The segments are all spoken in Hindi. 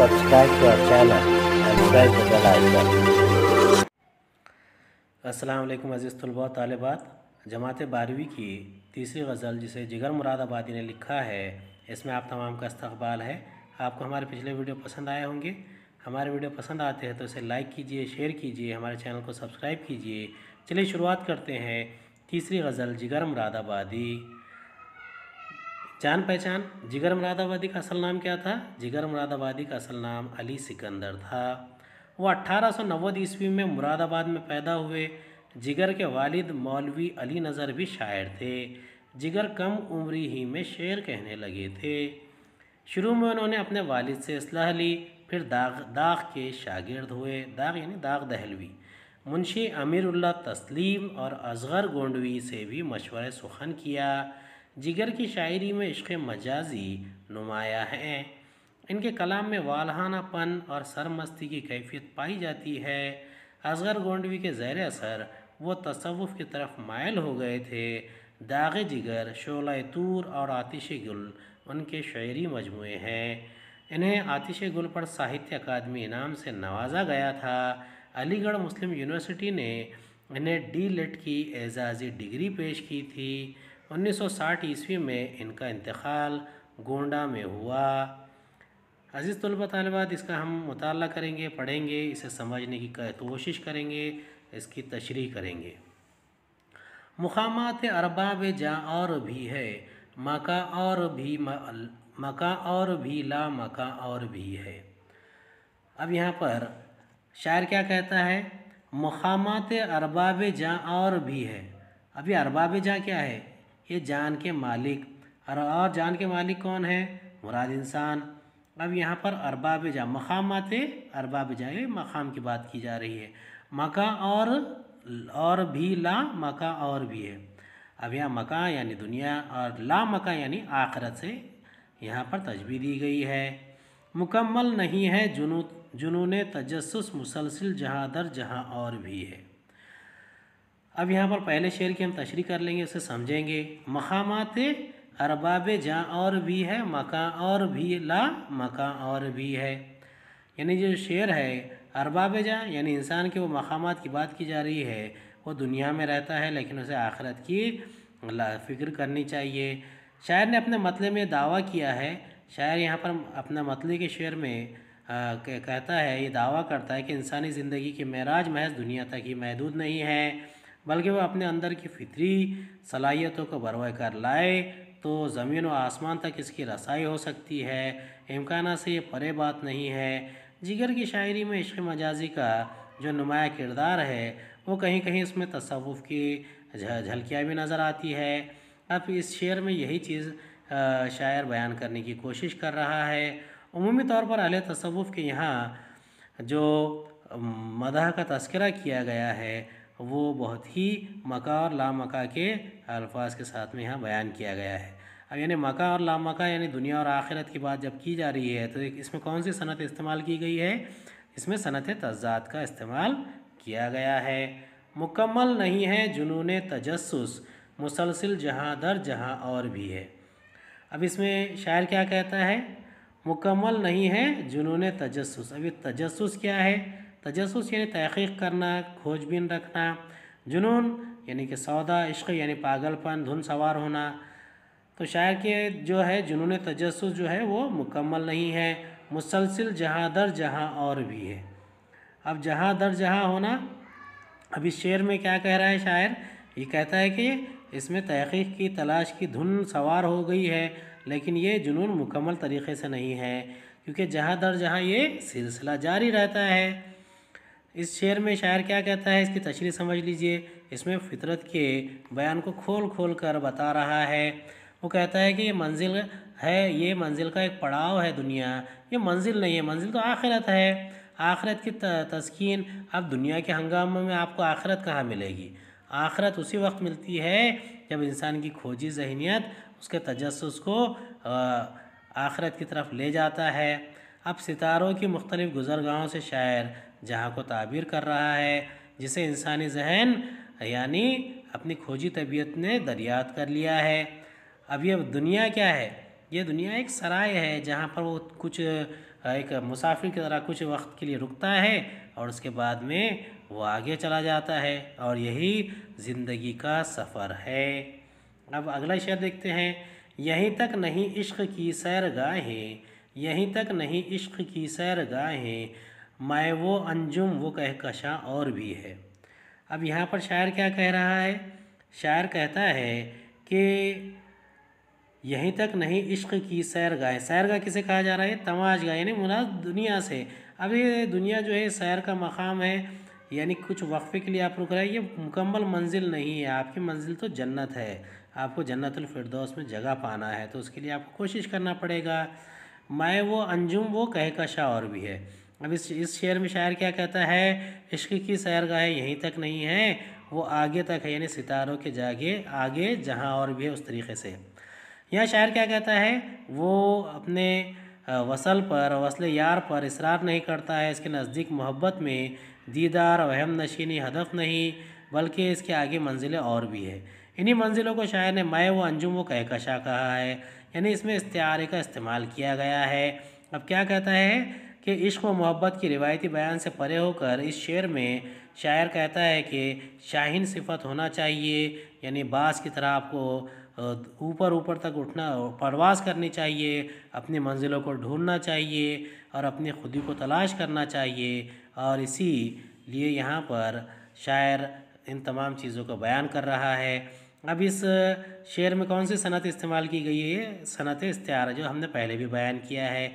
subscribe to our channel and press the bell icon. Aslam अज़ीज़ तलबा तालबात जमात बारहवीं की तीसरी गज़ल जिसे जिगर मुराद आबादी ने लिखा है इसमें आप तमाम का इस्तबाल है आपको हमारे पिछले वीडियो पसंद आए होंगे हमारे वीडियो पसंद आते हैं तो इसे लाइक कीजिए शेयर कीजिए हमारे चैनल को सब्सक्राइब कीजिए चलिए शुरुआत करते हैं तीसरी गज़ल जिगर मुरादाबादी जान पहचान जिगर मुरादाबादी का असल नाम क्या था जिगर मुरादाबादी का असल नाम अली सिकंदर था वो अट्ठारह सौ नव्वद ईस्वी में मुरादाबाद में पैदा हुए जिगर के वालिद मौलवी अली नज़र भी शायर थे जिगर कम उम्री ही में शेर कहने लगे थे शुरू में उन्होंने अपने वालिद से असलाह ली फिर दाग दाग के शागिर्द हुए दाग यानी दाग दहलवी मुंशी अमीरुल्ला तस्लीम और असगर गोंडवी से भी मशवरे सुखन किया जिगर की शायरी में इश्क मजाजी नुमाया है इनके कलाम में वालहानापन और सरमस्ती की कैफियत पाई जाती है असगर गोंडवी के ज़ैर असर वो तसवुफ़ की तरफ मायल हो गए थे दाग जिगर शोला तूर और आतिश गुल उनके शायरी मजमू हैं इन्हें आतिश गुल पर साहित्य अकादमी इनाम से नवाजा गया था अलीगढ़ मुस्लिम यूनिवर्सिटी ने इन्हें डी लेट की एजाज़ी डिग्री पेश की थी 1960 ईस्वी में इनका इंतकाल गोंडा में हुआ अज़ीज़ तलबा तलबात इसका हम मुताल करेंगे पढ़ेंगे इसे समझने की कोशिश करेंगे इसकी तशरी करेंगे मकाम अरबाब में जा और भी है मका और भी मका और भी ला मका और भी है अब यहाँ पर शायर क्या कहता है मकाम अरबाब जा और भी है अब ये अरबाब जा क्या है ये जान के मालिक और और जान के मालिक कौन है मुराद इंसान अब यहाँ पर अरबाब जा आते अरबाब जा मकाम की बात की जा रही है मका और और भी ला मका और भी है अब यहाँ मका यानी दुनिया और ला मका यानी आखरत से यहाँ पर तजबी दी गई है मुकम्मल नहीं है जुनू जुनून तजस मुसलसिल जहाँ दर जहाँ और भी है अब यहाँ पर पहले शेर की हम तशरी कर लेंगे उसे समझेंगे मकामात अरबाब जहाँ और भी है मका और भी ला मका और भी है यानी जो शेर है अरबाब जहाँ यानी इंसान के वो मकाम की बात की जा रही है वो दुनिया में रहता है लेकिन उसे आखरत की फिक्र करनी चाहिए शायर ने अपने मतले में दावा किया है शायर यहाँ पर अपना मतले के शेर में आ, कहता है ये दावा करता है कि इंसानी ज़िंदगी की महराज महज दुनिया तक ही महदूद नहीं है बल्कि वह अपने अंदर की फितरी सलाहियतों को बरवा कर लाए तो ज़मीन व आसमान तक इसकी रसाई हो सकती है इम्काना से ये परे बात नहीं है जिगर की शायरी में इश्क मजाजी का जो नुमाया किरदार है वो कहीं कहीं इसमें तसवुफ़ की झलकियाँ भी नज़र आती है अब इस शेर में यही चीज़ शायर बयान करने की कोशिश कर रहा है अमूमी तौर पर अहल तसवुफ़ के यहाँ जो मदह का तस्करा किया गया है वो बहुत ही मका और ला मका के अल्फाज के साथ में यहाँ बयान किया गया है अब यानी मका और ला मका यानी दुनिया और आखिरत की बात जब की जा रही है तो इसमें कौन सी सनत इस्तेमाल की गई है इसमें सनत तजाद का इस्तेमाल किया गया है मुकम्मल नहीं है जुनून तजस मुसलसिल जहाँ दर जहाँ और भी है अब इसमें शायर क्या कहता है मुकम्मल नहीं है जुनून तजस अभी तजस क्या है तजस यानी तहकीक करना खोजबीन रखना जुनून यानी कि सौदा इश्क यानी पागलपन धुन सवार होना तो शायर के जो है जुनून तजस जो है वो मुकम्मल नहीं है मुसलसिल जहाँ दर जहाँ और भी है अब जहाँ दर जहाँ होना अब इस शेर में क्या कह रहा है शायर ये कहता है कि इसमें तहकीक की तलाश की धुन सवार हो गई है लेकिन ये जुनून मुकम्मल तरीके से नहीं है क्योंकि जहाँ दर जहाँ ये सिलसिला जारी रहता है इस शेर में शायर क्या कहता है इसकी तशरी समझ लीजिए इसमें फितरत के बयान को खोल खोल कर बता रहा है वो कहता है कि ये मंजिल है ये मंजिल का एक पड़ाव है दुनिया ये मंजिल नहीं है मंजिल तो आखिरत है आखिरत की तस्कीन अब दुनिया के हंगामे में आपको आखिरत कहाँ मिलेगी आखिरत उसी वक्त मिलती है जब इंसान की खोजी जहनीत उसके तजस को आखिरत की तरफ ले जाता है अब सितारों की मुख्तलिफ़ गुजरगाहों से शायर जहाँ को ताबीर कर रहा है जिसे इंसानी जहन यानी अपनी खोजी तबीयत ने दरियात कर लिया है अब ये दुनिया क्या है यह दुनिया एक सराय है जहाँ पर वो कुछ एक मुसाफिर की तरह कुछ वक्त के लिए रुकता है और उसके बाद में वो आगे चला जाता है और यही ज़िंदगी का सफ़र है अब अगला शेर देखते हैं यहीं तक नहीं इश्क की सैर गाहें यहीं तक नहीं इश्क की सैर गाहें मैं वो अंजुम वो कहकशा और भी है अब यहाँ पर शायर क्या कह रहा है शायर कहता है कि यहीं तक नहीं इश्क की सैर गाय सैर गाय किसे कहा जा रहा है तमाश गाय यानी मुराद दुनिया से अब ये दुनिया जो है सैर का मकाम है यानी कुछ वक्फे के लिए आप रुक रहे हैं ये मुकम्मल मंजिल नहीं है आपकी मंजिल तो जन्नत है आपको जन्नतफरदौस में जगह पाना है तो उसके लिए आपको कोशिश करना पड़ेगा मैं वो अंजुम वो कहकशा और भी है अब इस इस शेर में शायर क्या कहता है इश्क की सैरगाहें यहीं तक नहीं है वो आगे तक है यानी सितारों के जागे आगे जहाँ और भी है उस तरीके से यह शायर क्या कहता है वो अपने वसल पर वसल यार पर इसरार नहीं करता है इसके नज़दीक मोहब्बत में दीदार वहम नशीनी हदफ नहीं बल्कि इसके आगे मंजिलें और भी है इन्हीं मंजिलों को शायर ने मैं व अंजुम व कहकशा कहा है यानी इसमें इस्तारे का इस्तेमाल किया गया है अब क्या कहता है कि इश्क व मोहब्बत की रिवायती बयान से परे होकर इस शेर में शायर कहता है कि शाहीन सिफत होना चाहिए यानी बास की तरह आपको ऊपर ऊपर तक उठना परवास करनी चाहिए अपनी मंजिलों को ढूंढना चाहिए और अपनी खुदी को तलाश करना चाहिए और इसी लिए यहाँ पर शायर इन तमाम चीज़ों का बयान कर रहा है अब इस शेर में कौन सी सनत इस्तेमाल की गई है सनत इस्तार जो हमने पहले भी बयान किया है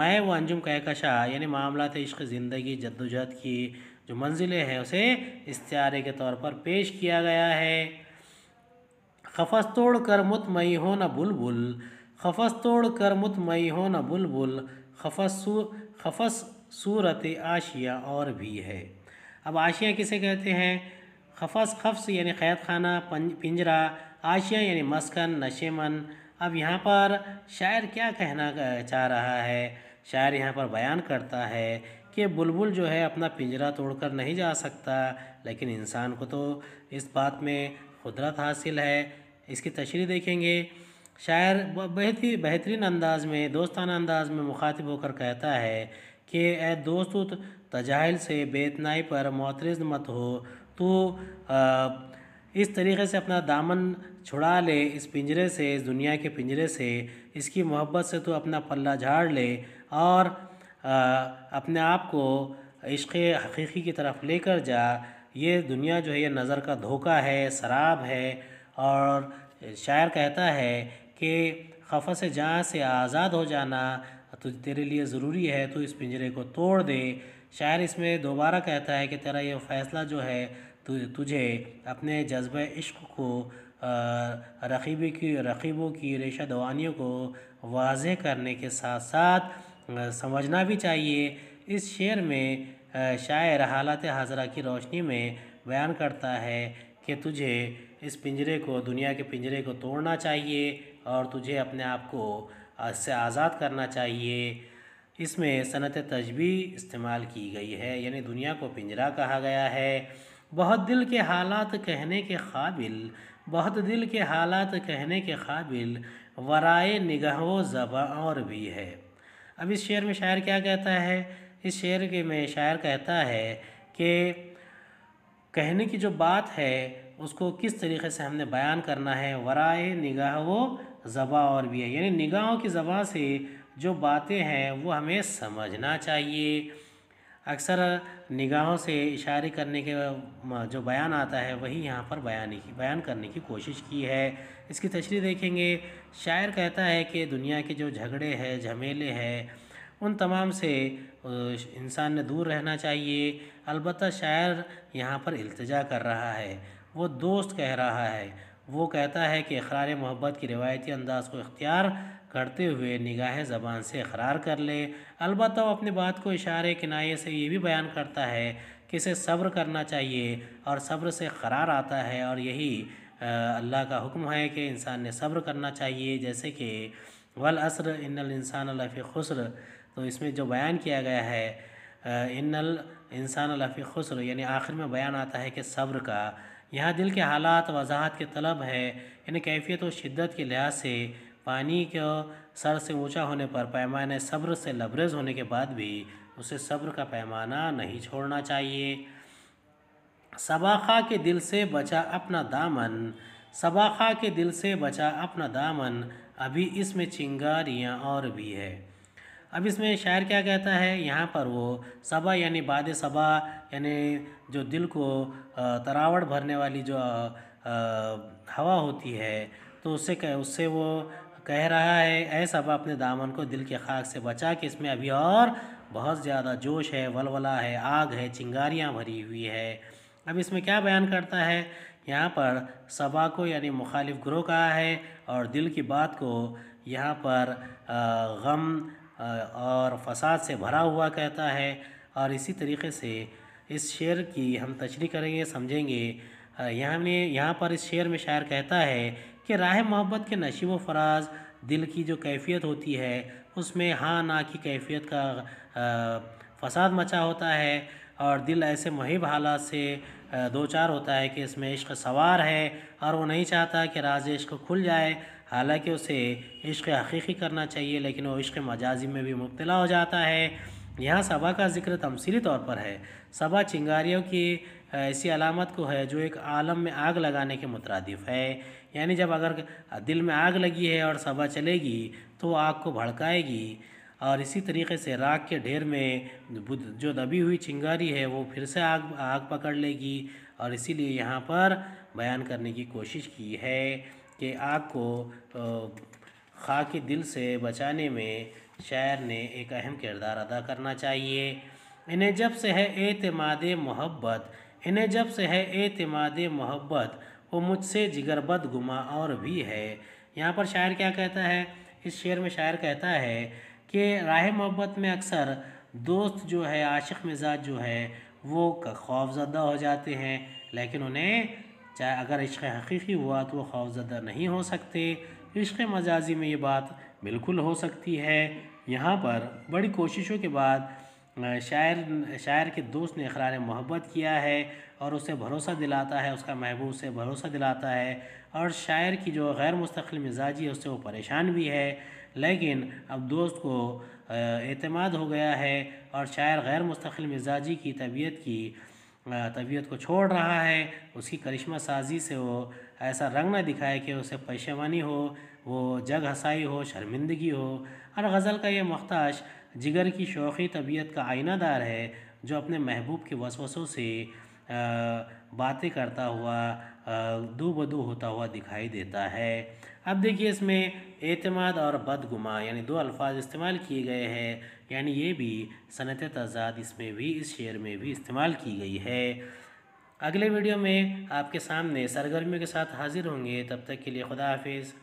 मैं वो अंजुम कहकशा यानी मामला थे इश्क ज़िंदगी जद्दोजहद की जो मंजिलें हैं उसे इस्तारे के तौर पर पेश किया गया है खफस तोड़ कर मुतमई हो न बुलबुल खफस तोड़ कर मुतमई हो न बुलबुल खफस सू खफस सूरत आशिया और भी है अब आशिया किसे कहते हैं खफस खफ्स यानी ख़ैत खाना पिंजरा आशिया यानी मस्कन नशेमन अब यहाँ पर शायर क्या कहना चाह रहा है शायर यहाँ पर बयान करता है कि बुलबुल जो है अपना पिंजरा तोड़कर नहीं जा सकता लेकिन इंसान को तो इस बात में कुदरत हासिल है इसकी तशरी देखेंगे शायर बेहत ही बेहतरीन अंदाज में दोस्ताना अंदाज में मुखातिब होकर कहता है कि ए दोस्त तजाहल से बेतनाई पर मोतरज मत हो तो इस तरीके से अपना दामन छुड़ा ले इस पिंजरे से इस दुनिया के पिंजरे से इसकी मोहब्बत से तो अपना पल्ला झाड़ ले और आ, अपने आप को इश्क़ हकीकी की तरफ लेकर जा ये दुनिया जो है ये नज़र का धोखा है शराब है और शायर कहता है कि खफा से जहाँ से आज़ाद हो जाना तो तेरे लिए ज़रूरी है तो इस पिंजरे को तोड़ दे शायर इसमें दोबारा कहता है कि तेरा ये फ़ैसला जो है तु, तुझे अपने जज्ब इश्क को रखीबे की रखीबों की रेशा दवानियों को वाज करने के साथ साथ समझना भी चाहिए इस शेर में शायर हालत हाजरा की रोशनी में बयान करता है कि तुझे इस पिंजरे को दुनिया के पिंजरे को तोड़ना चाहिए और तुझे अपने आप को इससे आज़ाद करना चाहिए इसमें सनत तजबी इस्तेमाल की गई है यानी दुनिया को पिंजरा कहा गया है बहुत दिल के हालात कहने के काबिल बहुत दिल के हालात कहने के काबिल वराए निगाह ज़बा और भी है अब इस शेर में शायर क्या कहता है इस शेर के में शायर कहता है कि कहने की जो बात है उसको किस तरीके से हमने बयान करना है वराए निगाह वो ज़बा और भी है यानी निगाहों की ज़बा से जो बातें हैं वो हमें समझना चाहिए अक्सर निगाहों से इशारे करने के जो बयान आता है वही यहाँ पर बयान की बयान करने की कोशिश की है इसकी तशरी देखेंगे शायर कहता है कि दुनिया के जो झगड़े हैं झमेले हैं उन तमाम से इंसान ने दूर रहना चाहिए अलबत् शायर यहाँ पर अल्तजा कर रहा है वो दोस्त कह रहा है वो कहता है कि अखरार मोहब्बत की रिवायती अंदाज को इख्तियार करते हुए निगाह ज़बान से इकरार कर ले अलबत्त वो अपनी बात को इशारे किनाए से ये भी बयान करता है कि इसे सब्र करना चाहिए और सब्र से करार आता है और यही अल्लाह का हुक्म है कि इंसान ने सब्र करना चाहिए जैसे कि वल असर इन्नल इंसान लफ़ी खुसर तो इसमें जो बयान किया गया है इन्नल इंसान लफ़ी खुसर यानी आखिर में बयान आता है कि सब्र का यहाँ दिल के हालात वजाहत के तलब है यानी कैफियत और शिद्दत के लिहाज से पानी को सर से ऊंचा होने पर पैमाने सब्र से लबरेज होने के बाद भी उसे सब्र का पैमाना नहीं छोड़ना चाहिए सबाखा के दिल से बचा अपना दामन सबाखा के दिल से बचा अपना दामन अभी इसमें चिंगारियाँ और भी है अब इसमें शायर क्या कहता है यहाँ पर वो सबा यानी बाद सबा यानी जो दिल को तरावट भरने वाली जो हवा होती है तो उससे कह उससे वो कह रहा है ऐसा अपने दामन को दिल के खाक से बचा कि इसमें अभी और बहुत ज़्यादा जोश है वलवला है आग है चिंगारियाँ भरी हुई है अब इसमें क्या बयान करता है यहाँ पर सबा को यानी मुखालिफ ग्रोह कहा है और दिल की बात को यहाँ पर गम और फसाद से भरा हुआ कहता है और इसी तरीके से इस शेर की हम तशरी करेंगे समझेंगे यहाँ में यहाँ पर इस शेर में शायर कहता है कि राह मोहब्बत के नशीब व फराज दिल की जो कैफियत होती है उसमें हाँ ना की कैफियत का फसाद मचा होता है और दिल ऐसे महिब हालात से दो चार होता है कि इसमें इश्क सवार है और वो नहीं चाहता कि राज इश्क खुल जाए हालांकि उसे इश्क हकीकी करना चाहिए लेकिन वो इश्क मजाजी में भी मुबतला हो जाता है यहाँ सबा का जिक्र तमसीली तौर पर है सबा चिंगारियों की ऐसी अलामत को है जो एक आलम में आग लगाने के मुतरदफ़ है यानी जब अगर दिल में आग लगी है और सबा चलेगी तो आग को भड़काएगी और इसी तरीके से राग के ढेर में जो दबी हुई चिंगारी है वो फिर से आग आग पकड़ लेगी और इसीलिए यहाँ पर बयान करने की कोशिश की है कि आग को खा के दिल से बचाने में शायर ने एक अहम किरदार अदा करना चाहिए इन्हें जब से है एतमाद मोहब्बत इन्हें जब से है एतमाद मोहब्बत वो मुझसे जिगरबद गुमा और भी है यहाँ पर शायर क्या कहता है इस शेर में शायर कहता है कि राह मोहब्बत में अक्सर दोस्त जो है आशिक मिजाज जो है वो खौफजदा हो जाते हैं लेकिन उन्हें चाहे अगर इश्क हकीकी हुआ तो वो खौफजदा नहीं हो सकते इश्क मजाजी में ये बात बिल्कुल हो सकती है यहाँ पर बड़ी कोशिशों के बाद शायर शायर के दोस्त ने अखरार मोहब्बत किया है और उसे भरोसा दिलाता है उसका महबूब उसे भरोसा दिलाता है और शायर की जो गैर मुस्तकिल मिजाजी है उससे वो परेशान भी है लेकिन अब दोस्त को अतमाद हो गया है और शायर गैर मुस्तकिल मिजाजी की तबीयत की तबीयत को छोड़ रहा है उसकी करिश्मा साजी से वो ऐसा रंग ना दिखाए कि उसे पेशेवानी हो वो जग हसाई हो शर्मिंदगी हो और गज़ल का ये मख्ताश जिगर की शौक़ी तबीयत का आइनादार है जो अपने महबूब के वसवसों से बातें करता हुआ दो होता हुआ दिखाई देता है अब देखिए इसमें एतमाद और बदगुमा यानी दो अल्फाज इस्तेमाल किए गए हैं यानी ये भी सनत तजाद इसमें भी इस शेर में भी इस्तेमाल की गई है अगले वीडियो में आपके सामने सरगर्मियों के साथ हाजिर होंगे तब तक के लिए खुदा हाफिज़